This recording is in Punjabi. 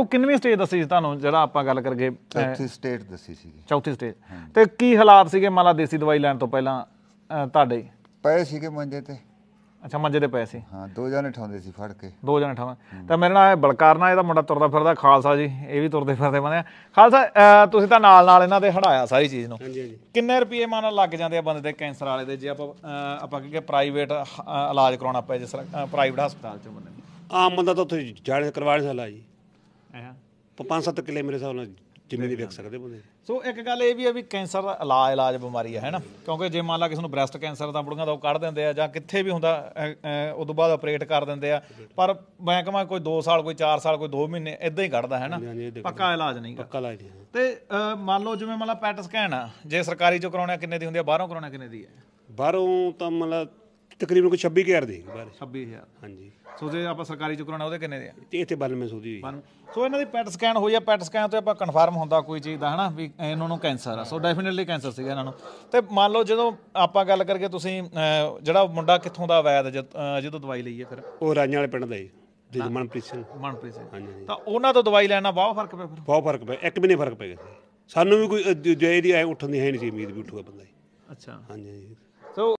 ਉਹ ਕਿੰਨਵੀਂ ਸਟੇਜ ਦੱਸੀ ਸੀ ਤੁਹਾਨੂੰ ਜਿਹੜਾ ਆਪਾਂ ਗੱਲ ਕਰਕੇ ਚੌਥੀ ਸਟੇਜ ਦੱਸੀ ਸੀਗੀ ਚੌਥੀ ਸਟੇਜ ਤੇ ਕੀ ਹਾਲਾਤ ਸੀਗੇ ਮਾਲਾ ਦੇਸੀ ਦਵਾਈ ਲੈਣ ਤੋਂ ਪਹਿਲਾਂ ਤੁਹਾਡੇ ਪਏ ਸੀਗੇ ਮੰਜੇ ਤੇ ਅੱਛਾ ਮੰਜੇ ਦੇ ਪਏ ਸੀ ਹਾਂ ਦੋ ਜਣੇ ਠਾਉਂਦੇ ਸੀ ਫੜ ਕੇ ਦੋ ਜਣੇ ਠਾਉਂਦੇ ਤਾਂ ਮੇਰੇ ਨਾਲ ਬਲਕਾਰਨਾ ਇਹਦਾ ਮੁੰਡਾ ਤੁਰਦਾ ਫਿਰਦਾ ਖਾਲਸਾ ਜੀ ਇਹ ਵੀ ਤੁਰਦੇ ਫਿਰਦੇ ਬੰਦੇ ਆ ਖਾਲਸਾ ਤੁਸੀਂ ਤਾਂ ਨਾਲ ਨਾਲ ਇਹਨਾਂ ਦੇ ਹੜਾਇਆ ਸਾਰੀ ਚੀਜ਼ ਨੂੰ ਹਾਂਜੀ ਹਾਂਜੀ ਕਿੰਨੇ ਰੁਪਏ ਮਾਨ ਲੱਗ ਜਾਂਦੇ ਆ ਬੰਦੇ ਦੇ ਕੈਂਸਰ ਵਾਲੇ ਦੇ ਜੇ ਆਪਾਂ ਆਪਾਂ ਕਹਿੰਗੇ ਪ੍ਰਾਈਵੇਟ ਇਲਾਜ ਕਰਾਉਣਾ ਪਏ ਜਿਸ ਤਰ੍ਹਾਂ ਪ੍ਰਾਈਵੇਟ ਹਸਪਤਾਲ ਚ ਬੰਦੇ ਆਮ ਬੰਦਾ ਤਾਂ ਉੱਥੇ ਜਾਣੇ ਕਰਵਾਣੇ ਸਾਲਾ ਜੀ 5-7 ਕਿੱਲੇ ਮੇਰੇ ਹਿਸਾਬ ਨਾਲ ਜਿੰਨੇ ਦੀ ਵੇਖ ਸਕਦੇ ਬੰਦੇ ਸੋ ਇੱਕ ਗੱਲ ਇਹ ਵੀ ਹੈ ਵੀ ਕੈਂਸਰ ਦਾ ਇਲਾਜ ਇਲਾਜ ਬਿਮਾਰੀ ਹੈ ਹੈਨਾ ਕਿਉਂਕਿ ਜੇ ਮੰਨ ਲਾ ਕਿਸੇ ਨੂੰ ਬ੍ਰੈਸਟ ਕੈਂਸਰ ਦਾ ਬੁੜੀਆਂ ਦਾ ਉਹ ਕੱਢ ਦਿੰਦੇ ਆ ਜਾਂ ਕਿੱਥੇ ਵੀ ਹੁੰਦਾ ਉਸ ਤੋਂ ਬਾਅਦ ਆਪਰੇਟ ਕਰ ਦਿੰਦੇ ਆ ਪਰ ਮੈਂ ਕਹਾਂ ਕੋਈ 2 ਸਾਲ ਕੋਈ 4 ਸਾਲ ਕੋਈ 2 ਮਹੀਨੇ ਇਦਾਂ ਹੀ ਕੱਢਦਾ ਹੈਨਾ ਪੱਕਾ ਇਲਾਜ ਨਹੀਂ ਪੱਕਾ ਇਲਾਜ ਨਹੀਂ ਤੇ ਮੰਨ ਲਓ ਜਿਵੇਂ ਮੰਨ ਲਾ ਪੈਟ ਸਕੈਨ ਜੇ ਸਰਕਾਰੀ ਚੋਂ ਕਰਾਉਣਾ ਕਿੰਨੇ ਦੀ ਹੁੰਦੀ ਹੈ ਬਾਹਰੋਂ ਕਰਾਉਣਾ ਕਿੰਨੇ ਦੀ ਹੈ ਬਾਹਰੋਂ ਤਾਂ ਲਾ ਤਕਰੀਬਨ ਕੋਈ 26000 ਦੇ ਬਾਰੇ 26000 ਹਾਂਜੀ ਸੋ ਜੇ ਆਪਾਂ ਸਰਕਾਰੀ ਚ ਕਰਾਉਣਾ ਉਹਦੇ ਕਿੰਨੇ ਦੇ ਆ ਤੇ ਇੱਥੇ 9200 ਦੀ ਹੋਈ ਸੋ ਇਹਨਾਂ ਦੀ ਪੈਟ ਸਕੈਨ ਹੋਈ ਆ ਪੈਟ ਸਕੈਨ ਤੋਂ ਆਪਾਂ ਕਨਫਰਮ ਹੁੰਦਾ ਕੋਈ ਚੀਜ਼ ਦਾ ਹਨਾ ਵੀ ਇਹਨਾਂ ਨੂੰ ਕੈਂਸਰ ਆ ਸੋ ਡੈਫੀਨਿਟਲੀ ਕੈਂਸਰ ਸੀਗਾ ਇਹਨਾਂ ਨੂੰ ਤੇ ਮੰਨ ਲਓ ਜਦੋਂ ਆਪਾਂ ਗੱਲ ਕਰਕੇ ਤੁਸੀਂ ਜਿਹੜਾ ਮੁੰਡਾ ਕਿੱਥੋਂ ਦਾ ਵੈਦ ਜਦੋਂ ਦਵਾਈ ਲਈ ਹੈ ਫਿਰ ਉਹ ਰਾਜਾਂ ਵਾਲੇ ਪਿੰਡ ਦਾ ਹੀ ਜੀ ਮਨਪ੍ਰੀਤ ਸਿੰਘ ਮਨਪ੍ਰੀਤ ਸਿੰਘ ਹਾਂਜੀ ਤਾਂ ਉਹਨਾਂ ਤੋਂ ਦਵਾਈ ਲੈਣਾ ਬਹੁਤ ਫਰਕ ਪਿਆ ਫਿਰ ਬਹੁਤ ਫਰਕ ਪਿਆ ਇੱਕ ਮਹੀਨੇ ਫਰਕ ਪੈ ਗਿਆ ਸਾਨੂੰ ਵੀ ਕੋਈ ਜੇ ਦੀ ਆਏ ਉੱਠਣ ਦੀ ਹੈ ਨਹੀਂ ਸੀ ਉਮੀਦ ਵੀ ਉੱਠੂਗਾ ਬੰਦਾ ਅੱਛਾ ਹਾਂਜੀ ਸੋ